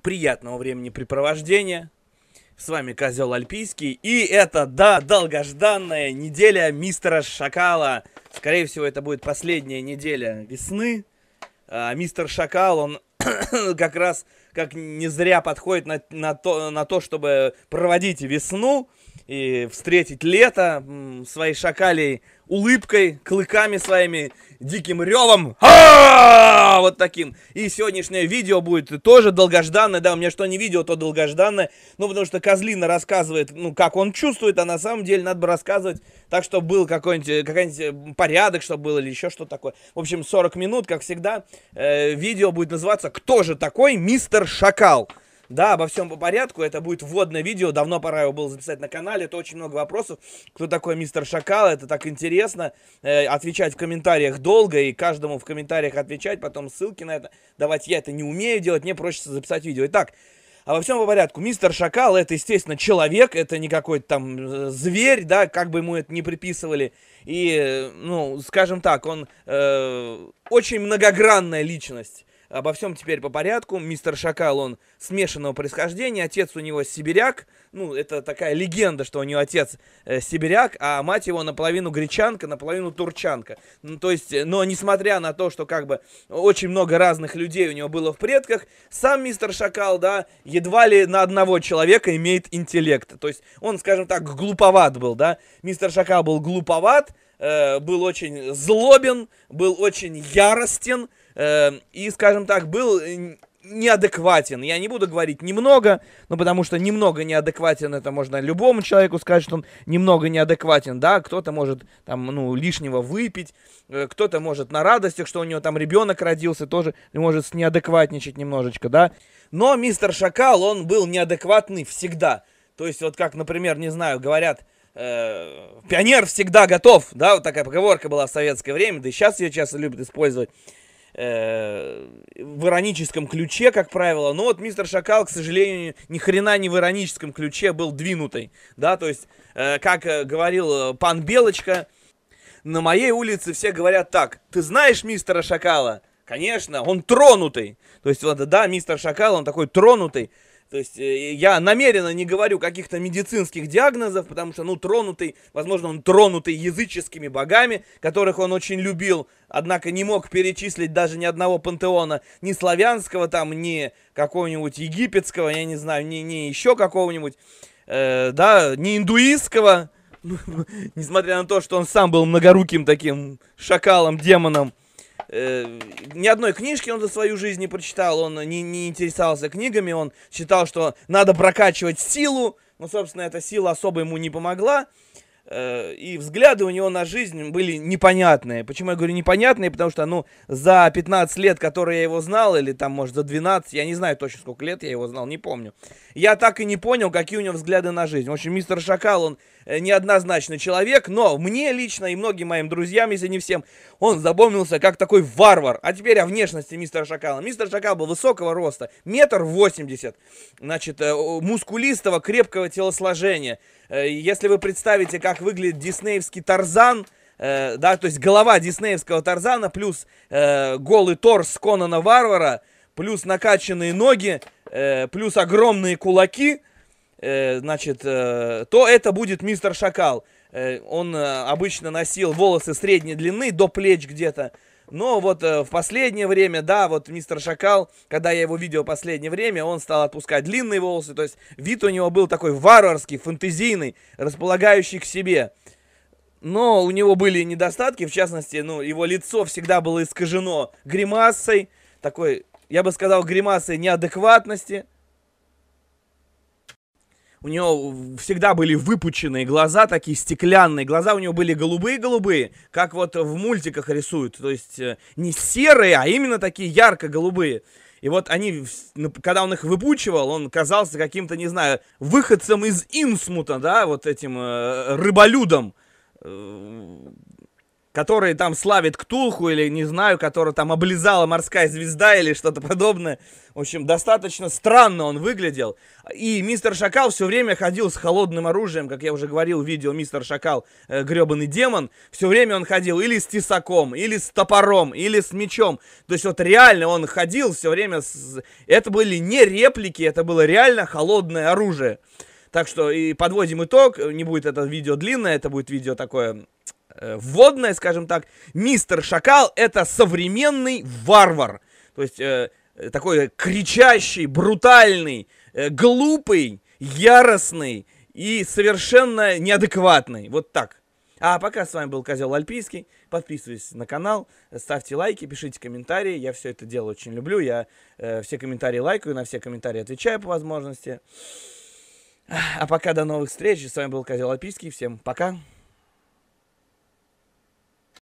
приятного времени С вами Козел Альпийский. И это, да, долгожданная неделя мистера Шакала. Скорее всего, это будет последняя неделя весны. А, мистер Шакал, он как раз как не зря подходит на, на, то, на то, чтобы проводить весну и встретить лето своей шакалей улыбкой, клыками своими, диким ревом. вот таким. И сегодняшнее видео будет тоже долгожданное. Да, у меня что не видео, то долгожданное. Ну, потому что Козлина рассказывает, ну, как он чувствует, а на самом деле надо бы рассказывать так, чтобы был какой-нибудь э, какой э, порядок, чтобы было или еще что такое. В общем, 40 минут, как всегда. Э, видео будет называться «Кто же такой мистер Шакал?» Да, обо всем по порядку. Это будет вводное видео. Давно пора его было записать на канале. Это очень много вопросов. Кто такой мистер Шакал? Это так интересно. Э, отвечать в комментариях долго и каждому в комментариях отвечать. Потом ссылки на это давать. Я это не умею делать. Мне проще записать видео. Итак, обо всем по порядку. Мистер Шакал это, естественно, человек, это не какой-то там э, зверь, да, как бы ему это не приписывали. И, э, ну, скажем так, он э, очень многогранная личность. Обо всем теперь по порядку. Мистер Шакал, он смешанного происхождения, отец у него сибиряк. Ну, это такая легенда, что у него отец э, сибиряк, а мать его наполовину гречанка, наполовину турчанка. Ну, то есть, э, но несмотря на то, что как бы очень много разных людей у него было в предках, сам мистер Шакал, да, едва ли на одного человека имеет интеллект. То есть, он, скажем так, глуповат был, да. Мистер Шакал был глуповат, э, был очень злобен, был очень яростен, э, и, скажем так, был э, неадекватен. Я не буду говорить немного, но ну, потому что немного неадекватен, это можно любому человеку сказать, что он немного неадекватен, да, кто-то может там, ну, лишнего выпить, э, кто-то может на радостях, что у него там ребенок родился, тоже может неадекватничать немножечко, да. Но мистер Шакал, он был неадекватный всегда. То есть вот как, например, не знаю, говорят, э, пионер всегда готов, да, вот такая поговорка была в советское время, да и сейчас ее часто любят использовать. Э, в ироническом ключе, как правило. Но вот мистер Шакал, к сожалению, ни хрена не в ироническом ключе был двинутый. Да, то есть, э, как э, говорил э, пан Белочка, на моей улице все говорят так. Ты знаешь мистера Шакала? Конечно, он тронутый. То есть, вот, да, мистер Шакал, он такой тронутый. То есть э, я намеренно не говорю каких-то медицинских диагнозов, потому что, ну, тронутый, возможно, он тронутый языческими богами, которых он очень любил, однако не мог перечислить даже ни одного пантеона, ни славянского там, ни какого-нибудь египетского, я не знаю, ни, ни еще какого-нибудь, э, да, ни индуистского, несмотря на то, что он сам был многоруким таким шакалом, демоном. Э, ни одной книжки он за свою жизнь не прочитал, он не, не интересовался книгами, он считал, что надо прокачивать силу, но, собственно, эта сила особо ему не помогла, э, и взгляды у него на жизнь были непонятные. Почему я говорю непонятные? Потому что, ну, за 15 лет, которые я его знал, или там, может, за 12, я не знаю точно, сколько лет я его знал, не помню, я так и не понял, какие у него взгляды на жизнь. В общем, мистер Шакал, он Э, неоднозначный человек, но мне лично и многим моим друзьям, если не всем, он запомнился как такой варвар. А теперь о внешности мистера Шакала. Мистер Шакал был высокого роста, метр восемьдесят, значит, э, мускулистого, крепкого телосложения. Э, если вы представите, как выглядит диснеевский Тарзан, да, то есть голова диснеевского Тарзана плюс голый торс Конана Варвара, плюс накачанные ноги, плюс огромные кулаки – Э, значит, э, то это будет мистер Шакал. Э, он обычно носил волосы средней длины, до плеч где-то. Но вот в последнее время, да, вот мистер Шакал, когда я его видел в последнее время, он стал отпускать длинные волосы, то есть вид у него был такой варварский, фэнтезийный, располагающий к себе. Но у него были недостатки, в частности, ну, его лицо всегда было искажено гримасой, такой, я бы сказал, гримасой неадекватности – у него всегда были выпученные глаза, такие стеклянные глаза, у него были голубые-голубые, как вот в мультиках рисуют, то есть э, не серые, а именно такие ярко-голубые. И вот они, когда он их выпучивал, он казался каким-то, не знаю, выходцем из Инсмута, да, вот этим э, рыболюдом. Э, который там славит Ктулху или, не знаю, которого там облизала морская звезда или что-то подобное. В общем, достаточно странно он выглядел. И мистер Шакал все время ходил с холодным оружием, как я уже говорил в видео «Мистер Шакал. Э, гребаный демон». Все время он ходил или с тесаком, или с топором, или с мечом. То есть вот реально он ходил все время с... Это были не реплики, это было реально холодное оружие. Так что и подводим итог, не будет это видео длинное, это будет видео такое Э, вводное, скажем так, мистер Шакал это современный варвар. То есть э, э, такой кричащий, брутальный, э, глупый, яростный и совершенно неадекватный. Вот так. А пока с вами был Козел Альпийский. Подписывайтесь на канал, ставьте лайки, пишите комментарии. Я все это дело очень люблю. Я э, все комментарии лайкаю, на все комментарии отвечаю по возможности. А пока до новых встреч. С вами был Козел Альпийский. Всем пока.